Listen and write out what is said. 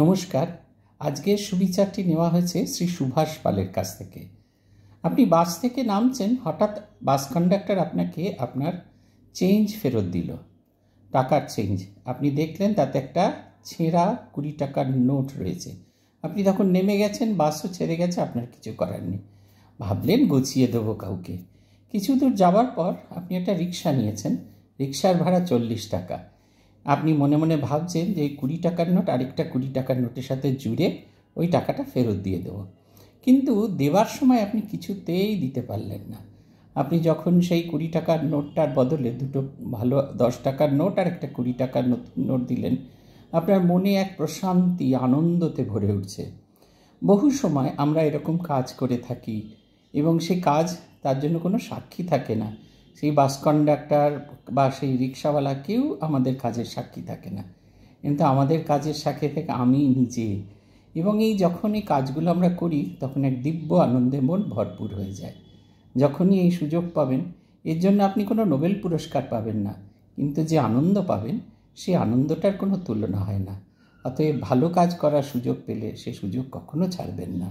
নমস্কার আজকের সুবিচারটি নেওয়া হয়েছে শ্রী সুভাষ পালের কাছ থেকে আপনি বাস থেকে নামছেন হঠাৎ বাস কন্ডাক্টর আপনাকে আপনার চেঞ্জ ফেরত দিল টাকার চেঞ্জ আপনি দেখলেন তাতে একটা ছেঁড়া কুড়ি টাকার নোট রয়েছে আপনি তখন নেমে গেছেন বাসও ছেড়ে গেছে আপনার কিছু করার নেই ভাবলেন গুছিয়ে দেবো কাউকে কিছু দূর যাওয়ার পর আপনি একটা রিক্সা নিয়েছেন রিক্সার ভাড়া চল্লিশ টাকা আপনি মনে মনে ভাবছেন যে এই কুড়ি টাকার নোট আরেকটা কুড়ি টাকার নোটের সাথে জুড়ে ওই টাকাটা ফেরত দিয়ে দেবো কিন্তু দেবার সময় আপনি কিছুতেই দিতে পারলেন না আপনি যখন সেই কুড়ি টাকার নোটটার বদলে দুটো ভালো দশ টাকার নোট আর একটা কুড়ি টাকার নোট দিলেন আপনার মনে এক প্রশান্তি আনন্দতে ভরে উঠছে বহু সময় আমরা এরকম কাজ করে থাকি এবং সে কাজ তার জন্য কোনো সাক্ষী থাকে না সেই বাস কন্ডাক্টর বা সেই রিক্সাওয়ালা কেউ আমাদের কাজের সাক্ষী থাকে না কিন্তু আমাদের কাজের সাক্ষী থেকে আমি নিজে এবং এই যখন এই কাজগুলো আমরা করি তখন এক দিব্য আনন্দে মন ভরপুর হয়ে যায় যখনই এই সুযোগ পাবেন এর জন্য আপনি কোনো নোবেল পুরস্কার পাবেন না কিন্তু যে আনন্দ পাবেন সেই আনন্দটার কোনো তুলনা হয় না অতএব ভালো কাজ করার সুযোগ পেলে সে সুযোগ কখনো ছাড়বেন না